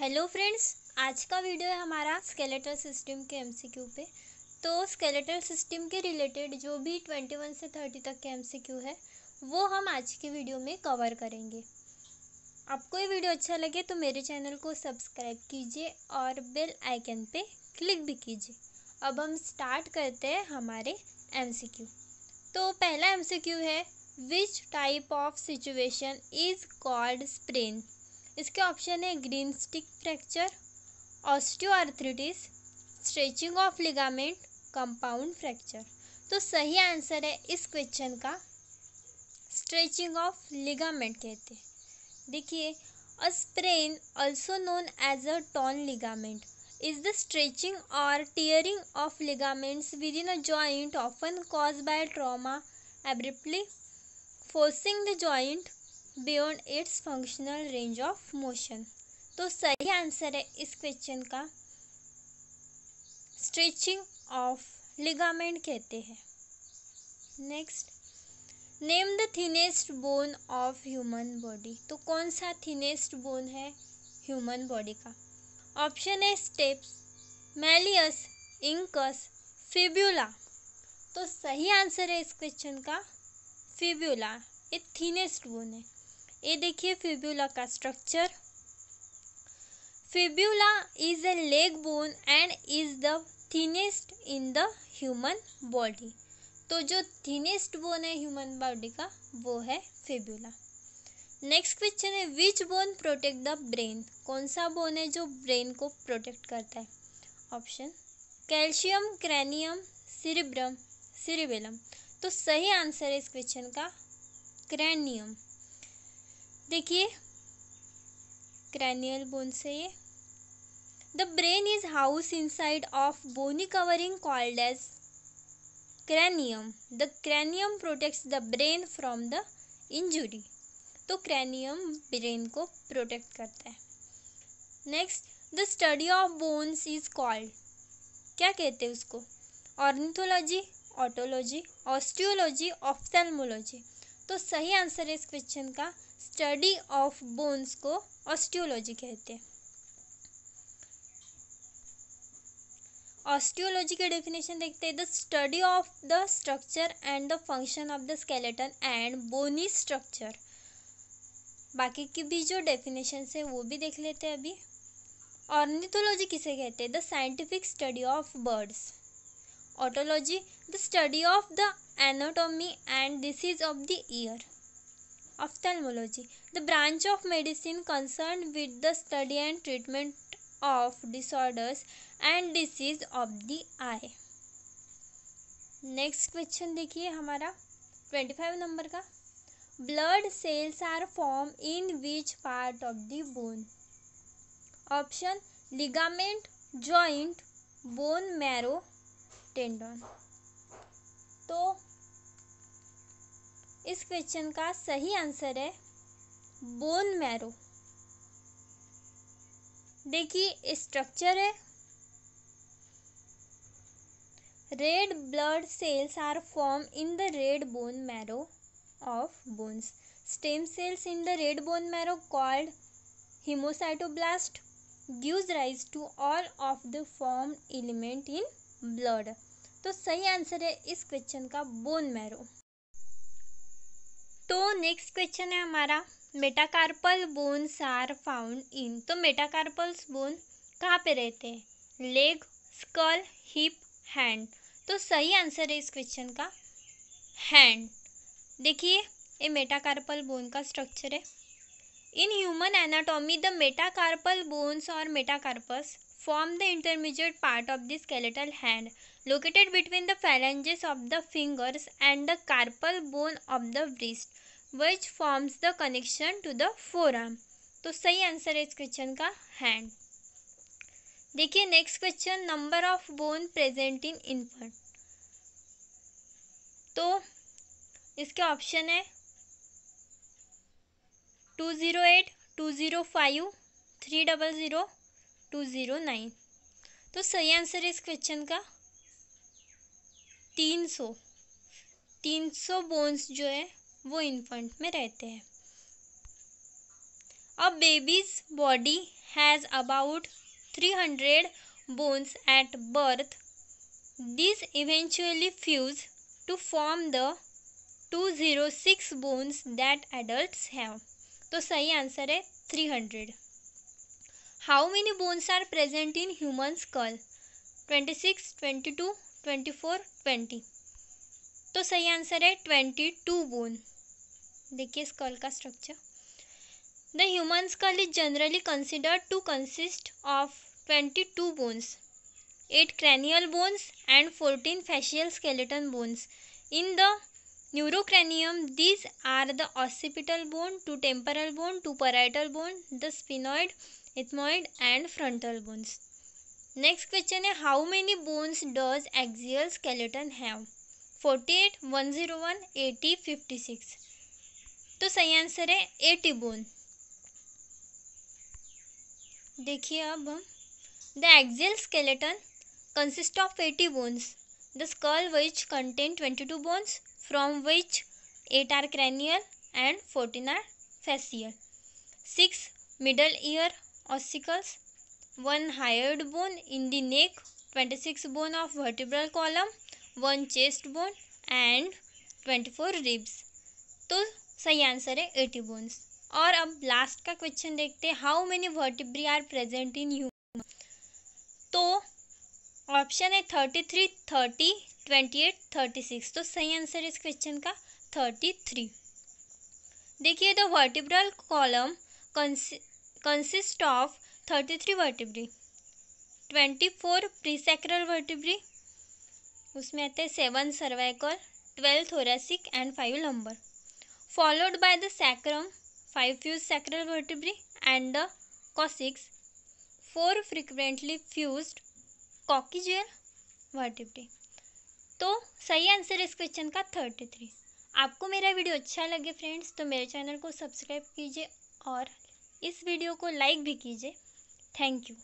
Hello friends आज का video है हमारा स्केलेटल सिस्टम के एमसीक्यू पे तो स्केलेटल सिस्टम के रिलेटेड जो भी ट्वेंटी वन से थर्टी तक के एमसीक्यू है वो हम आज की वीडियो में कवर करेंगे आपको ये वीडियो अच्छा लगे तो मेरे चैनल को सब्सक्राइब कीजिए और बेल आइकन पे क्लिक भी कीजिए अब हम स्टार्ट करते हैं हमारे एम तो पहला एम है which type of situation is called sprain इसके ऑप्शन है green stick fracture osteoarthritis stretching of ligament compound fracture तो सही आंसर है इस क्वेश्चन का स्ट्रेचिंग ऑफ लिगामेंट कहते हैं देखिए a sprain also known as a torn ligament is the stretching और tearing of ligaments within a joint often cause by trauma abruptly forcing the joint beyond its functional range of motion तो सही answer है इस question का stretching of ligament कहते हैं next name the thinnest bone of human body तो कौन सा थिनेस्ट बोन है ह्यूमन बॉडी का ऑप्शन है स्टेप्स मैलियस इंकस फिब्यूला तो सही आंसर है इस क्वेश्चन का फिब्यूला ये थिनेस्ट बोन है ये देखिए फिब्यूला का structure fibula is a leg bone and is the thinnest in the human body तो जो थिनेस्ट बोन है ह्यूमन बॉडी का वो है फिब्यूला नेक्स्ट क्वेश्चन है which bone protect the brain कौन सा बोन है जो ब्रेन को प्रोटेक्ट करता है option calcium cranium cerebrum cerebellum तो सही आंसर है इस क्वेश्चन का क्रैनियम देखिए क्रैनियल बोन से ये the brain is house inside of bony covering called as cranium the cranium protects the brain from the injury तो क्रैनियम ब्रेन को प्रोटेक्ट करता है next the study of bones is called क्या कहते हैं उसको ऑर्निथोलॉजी ऑटोलॉजी ऑस्टियोलॉजी ऑफ्थेलमोलॉजी तो सही आंसर है इस क्वेश्चन का स्टडी ऑफ बोन्स को ऑस्टियोलॉजी कहते हैं ऑस्टियोलॉजी के डेफिनेशन देखते हैं the study of the structure and the function of the skeleton and bony structure बाकी की भी जो डेफिनेशन है वो भी देख लेते हैं अभी ऑर्निथोलॉजी किसे कहते हैं the scientific study of birds otology the study of the anatomy and disease of the ear ophthalmology the branch of medicine concerned with the study and treatment of disorders and disease of the eye next question देखिए हमारा twenty five number का blood cells are form in which part of the bone option ligament joint bone marrow tendon तो इस question का सही answer है bone marrow देखिए structure है red blood cells are form in the red bone marrow of bones stem cells in the red bone marrow called haemocytoblast gives rise to all of the form element in blood तो सही answer है इस question का bone marrow तो next question है हमारा metacarpal bones are found in तो metacarpals bone कहाँ पे रहते हैं लेग स्कल हिप हैंड तो सही आंसर है इस क्वेश्चन का हैंड देखिए ये मेटाकार्पल बोन का स्ट्रक्चर है in human anatomy the metacarpal bones और metacarpus form the intermediate part of the skeletal hand, located between the phalanges of the fingers and the carpal bone of the wrist, which forms the connection to the forearm. तो सही answer है इस question का hand देखिए next question number of bone present in infant तो इसके option है two zero eight two zero five three double zero two zero nine तो सही आंसर है इस क्वेश्चन का तीन सौ तीन सौ बोन्स जो है वो इन्फेंट में रहते हैं a baby's body has about three hundred bones birth this eventually fuse to form the two zero six bones that adults have तो सही आंसर है three hundred How many bones are present in human skull? 26, 22, 24, 20. तो सही answer 22 bone देखिए skull का structure the human skull is generally considered to consist of 22 bones. 8 cranial bones and 14 facial skeleton bones. In the neurocranium, these are the occipital bone, to temporal bone, to parietal bone, the sphenoid, ethmoid and frontal bones next question है how many bones does axial skeleton have forty eight one zero one eighty fifty six तो सही answer है eighty bone देखिए अब हम the axial skeleton consist of eighty bones the skull which contain twenty two bones from which eight are cranial and fourteen are facial six middle ear ossicles, one hyoid bone in the neck, 26 bone of vertebral column, one chest bone and 24 ribs. तो सही answer है 80 bones और अब last का question देखते हैं how many vertebrae are present in you तो option है thirty three thirty twenty eight thirty six तो सही आंसर इस क्वेश्चन का थर्टी थ्री देखिए the vertebral column three of 33 vertebrae 24 sacral vertebrae उसमें आते हैं seven cervical twelve thoracic and five lumbar followed by the sacrum five fuse sacral vertebrae and the coccyx four frequently fuse coccygeal vertebrae तो सही answer इस question का thirty three आपको मेरा video अच्छा लगे फ्रेंड्स तो मेरे चैनल को सब्सक्राइब कीजिए और इस वीडियो को लाइक भी कीजिए थैंक यू